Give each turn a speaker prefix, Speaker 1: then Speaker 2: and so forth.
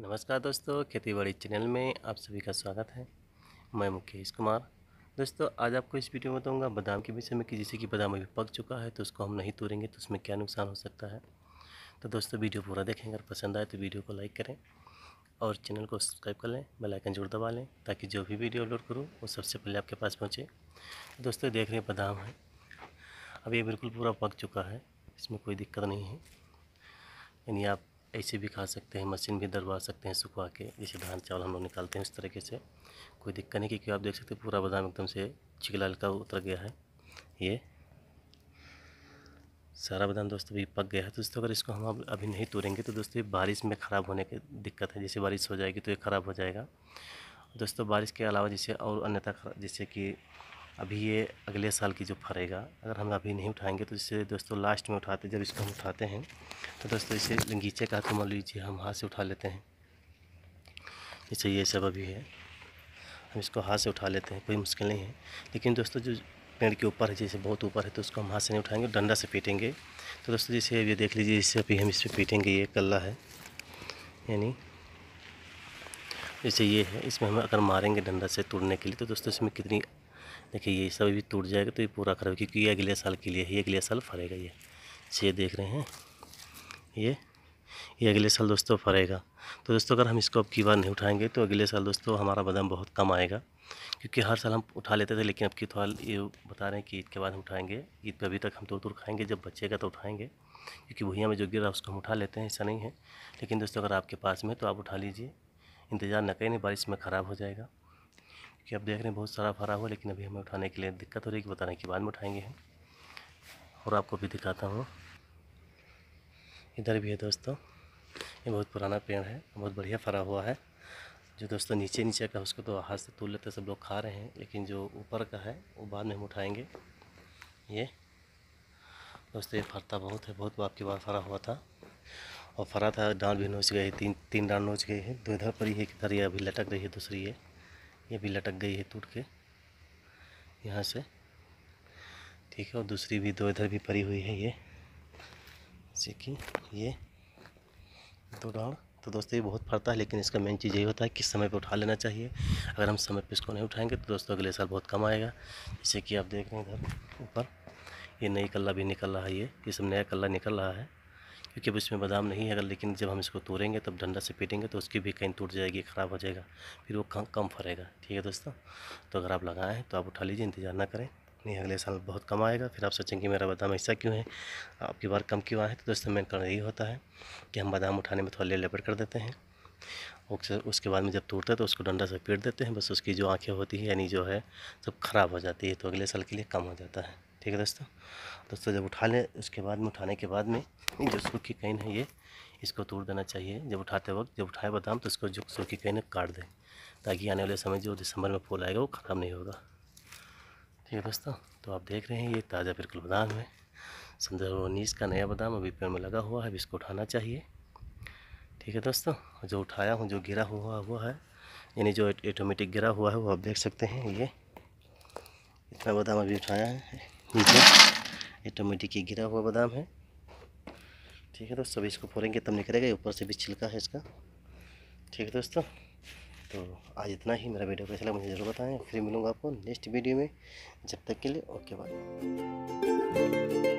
Speaker 1: नमस्कार दोस्तों खेती बाड़ी चैनल में आप सभी का स्वागत है मैं मुकेश कुमार दोस्तों आज आपको इस वीडियो में बताऊंगा बादाम के विषय में कि जैसे कि बादाम अभी पक चुका है तो उसको हम नहीं तोड़ेंगे तो उसमें क्या नुकसान हो सकता है तो दोस्तों वीडियो पूरा देखें अगर पसंद आए तो वीडियो को लाइक करें और चैनल को सब्सक्राइब कर लें बेलाइकन जरूर दबा लें ताकि जो भी वीडियो अपलोड करूँ वो सबसे पहले आपके पास पहुँचे दोस्तों देख रहे हैं बादाम है अब ये बिल्कुल पूरा पक चुका है इसमें कोई दिक्कत नहीं है यानी आप ऐसे भी खा सकते हैं मशीन भी दरवा सकते हैं सुखवा के जैसे धान चावल हम लोग निकालते हैं उस तरीके से कोई दिक्कत नहीं क्योंकि आप देख सकते हैं पूरा बादाम एकदम से चिकला हल्का उतर गया है ये सारा बादाम दोस्तों अभी पक गया है तो दोस्तों अगर इसको हम अभी नहीं तोड़ेंगे तो दोस्तों बारिश में ख़राब होने की दिक्कत है जैसे बारिश हो जाएगी तो ये ख़राब हो जाएगा दोस्तों बारिश के अलावा जैसे और अन्यथा जैसे कि अभी ये अगले साल की जो फरेगा अगर हम अभी नहीं उठाएंगे तो इसे दोस्तों लास्ट में उठाते जब इसको हम उठाते हैं तो दोस्तों इसे गीचे का तो मान लीजिए हम हाथ से उठा लेते हैं जैसे ये सब अभी है हम इसको हाथ से उठा लेते हैं कोई मुश्किल नहीं है लेकिन दोस्तों जो पेड़ के ऊपर है जैसे बहुत ऊपर है तो उसको हम हाथ से नहीं उठाएंगे डंडा से पीटेंगे तो दोस्तों जैसे ये देख लीजिए इससे अभी हम इस पर पीटेंगे ये कल्ला है यानी जैसे ये है इसमें हम अगर मारेंगे डंडा से तोड़ने के लिए तो दोस्तों इसमें कितनी देखिए ये सब अभी टूट जाएगा तो ये पूरा खराब क्योंकि ये अगले साल के लिए ही ये अगले साल फरेगा ये अच्छा, ये देख रहे हैं ये ये अगले साल दोस्तों फरेगा तो दोस्तों अगर हम इसको अब की बार नहीं उठाएंगे तो अगले साल दोस्तों हमारा बदम बहुत कम आएगा क्योंकि हर साल हम उठा लेते थे लेकिन अब की थोड़ा तो ये बता रहे हैं कि ईद के बाद हम उठाएंगे ईद पर अभी तक हम तोड़ तोड़ खाएंगे जब बचेगा तो उठाएंगे क्योंकि भुया में जो गिर रहा है उसको हम उठा लेते हैं ऐसा नहीं है लेकिन दोस्तों अगर आपके पास में तो आप उठा लीजिए इंतज़ार न करें बारिश में ख़राब हो जाएगा कि आप देख रहे हैं बहुत सारा भरा हुआ लेकिन अभी हमें उठाने के लिए दिक्कत हो रही है कि बताने के बाद में उठाएंगे हम और आपको भी दिखाता हूँ इधर भी है दोस्तों ये बहुत पुराना पेड़ है बहुत बढ़िया फरा हुआ है जो दोस्तों नीचे नीचे का उसको तो हाथ से तोड़ लेते सब लोग खा रहे हैं लेकिन जो ऊपर का है वो बाद में हम उठाएँगे ये दोस्तों ये फरता बहुत है बहुत बाप के बाद फरा हुआ था और फरा था डांड भी नोच गई तीन तीन डांड नोच गई है दो इधर पर ही है किधर ये अभी लटक रही है दूसरी ये ये भी लटक गई है टूट के यहाँ से ठीक है और दूसरी भी दो इधर भी परी हुई है ये जैसे कि ये दो डाल तो दोस्तों ये बहुत फरता है लेकिन इसका मेन चीज़ यही होता है कि समय पर उठा लेना चाहिए अगर हम समय पर इसको नहीं उठाएंगे तो दोस्तों अगले साल बहुत कम आएगा जैसे कि आप देख रहे हैं इधर ऊपर ये नई कल्ला भी निकल रहा है ये ये सब नया कल्ला निकल रहा है क्योंकि अब इसमें बादाम नहीं है अगर लेकिन जब हम इसको तोड़ेंगे तब डंडा से पीटेंगे तो उसकी भी कहीं टूट जाएगी ख़राब हो जाएगा फिर वो कम फरेगा ठीक है दोस्तों तो अगर आप लगाएं तो आप उठा लीजिए इंतजार ना करें नहीं अगले साल बहुत कम आएगा फिर आप सोचेंगे मेरा बादाम ऐसा क्यों है आपकी बार कम क्यों आए तो दोस्तों मेन कारण यही होता है कि हम बादाम उठाने में थोड़ा ले लपेट कर देते हैं उसके बाद में जब टूटता है तो उसको डंडा से पीट देते हैं बस उसकी जो आँखें होती है यानी जो है सब खराब हो जाती है तो अगले साल के लिए कम हो जाता है ठीक है दोस्तों दोस्तों जब उठा लें उसके बाद में उठाने के बाद में जो सूखी कैन है ये इसको तोड़ देना चाहिए जब उठाते वक्त जब उठाए बादाम तो इसको जो सूखी कैन है काट दें ताकि आने वाले समय जो दिसंबर में फूल आएगा वो ख़राब नहीं होगा ठीक है दोस्तों तो आप देख रहे हैं ये ताज़ा बिल्कुल बादाम है संदर्भ उन्नीस का नया बादाम अभी पेड़ में लगा हुआ है अब इसको उठाना चाहिए ठीक है दोस्तों जो उठाया हूँ जो गिरा हुआ हुआ है यानी जो ऑटोमेटिक गिरा हुआ है वो आप देख सकते हैं ये इतना बादाम अभी उठाया है ठीक है ये टमेटी की गिरा हुआ बादाम है ठीक है दोस्तों अभी इसको फोड़ेंगे तब निकलेगा ऊपर से भी छिलका है इसका ठीक है दोस्तों तो आज इतना ही मेरा वीडियो कैसा लगा मुझे ज़रूर बताएं फिर मिलूँगा आपको नेक्स्ट वीडियो में जब तक के लिए ओके बाय